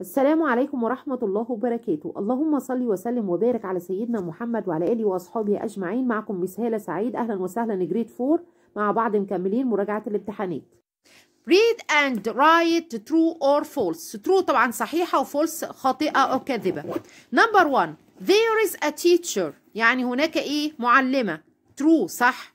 السلام عليكم ورحمة الله وبركاته اللهم صل وسلم وبارك على سيدنا محمد وعلى آله وأصحابه أجمعين معكم مس هالة سعيد أهلا وسهلا جريد فور مع بعض مكملين مراجعة الامتحانات read and write true or false true طبعا صحيحة وفولس خاطئة أو كاذبة number one there is a teacher يعني هناك إيه معلمة true صح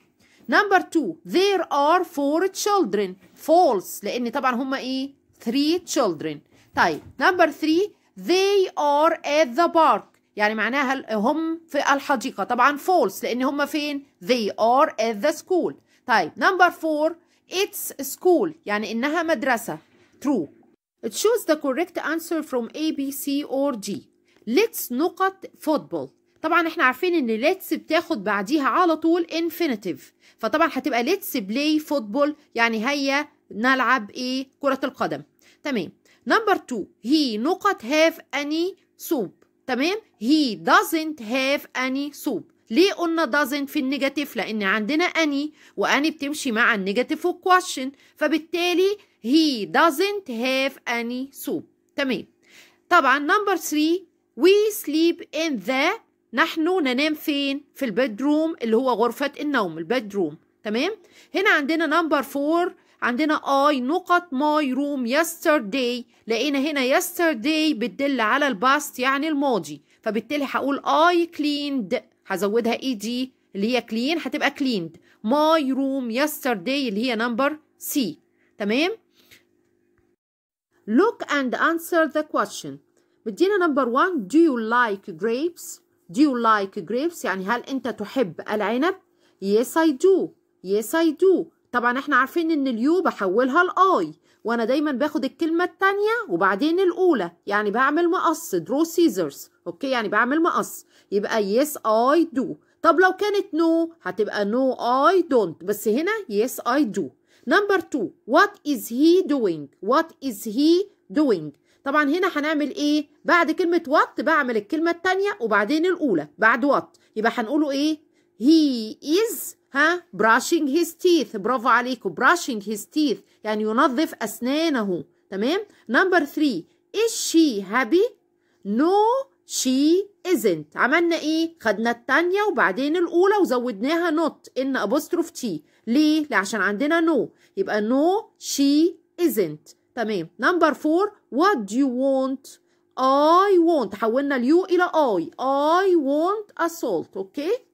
number two there are four children false لأن طبعا هما إيه three children طيب نمبر 3 they are at the park يعني معناها هم في الحديقة طبعا false لأن هم فين they are at the school طيب نمبر 4 it's school يعني إنها مدرسة true choose the correct answer from A, B, C or D let's نقط football طبعا احنا عارفين ان let's بتاخد بعديها على طول infinitive فطبعا هتبقى let's play football يعني هيا نلعب ايه كرة القدم تمام نمبر 2 he نقط have any soup تمام he doesn't have any soup ليه قلنا doesn't في النيجاتيف لان عندنا اني واني بتمشي مع النيجاتيف والكواشن فبالتالي he doesn't have any soup تمام طبعا نمبر 3 we sleep in the نحن ننام فين في البيدروم اللي هو غرفة النوم البيدروم تمام هنا عندنا نمبر 4 عندنا اي نقط ماي روم يسترداي لقينا هنا يسترداي بتدل على الباست يعني الماضي فبالتالي هقول اي كليند هزودها اي e دي اللي هي كلين هتبقى كليند ماي روم يسترداي اللي هي نمبر سي تمام look and answer the question مدينا نمبر 1 do you like grapes do you like grapes يعني هل انت تحب العنب yes I do yes I do طبعا احنا عارفين ان اليو بحولها لاي وانا دايما باخد الكلمه الثانيه وبعدين الاولى يعني بعمل مقص درو سيزرز اوكي يعني بعمل مقص يبقى يس اي دو طب لو كانت نو no, هتبقى نو اي دونت بس هنا يس اي دو نمبر 2 وات از هي دوينج وات از هي دوينج طبعا هنا هنعمل ايه بعد كلمه وات بعمل الكلمه الثانيه وبعدين الاولى بعد وات يبقى هنقوله ايه هي از ها براشينج هيز تيث برافو عليكم براشينج هيز تيث يعني ينظف أسنانه تمام نمبر 3 is she happy no she isn't عملنا ايه خدنا الثانيه وبعدين الاولى وزودناها not ان ابوستروف تي ليه عشان عندنا no يبقى no she isn't تمام نمبر 4 what do you want I want حولنا اليو الى I I want a salt اوكي okay?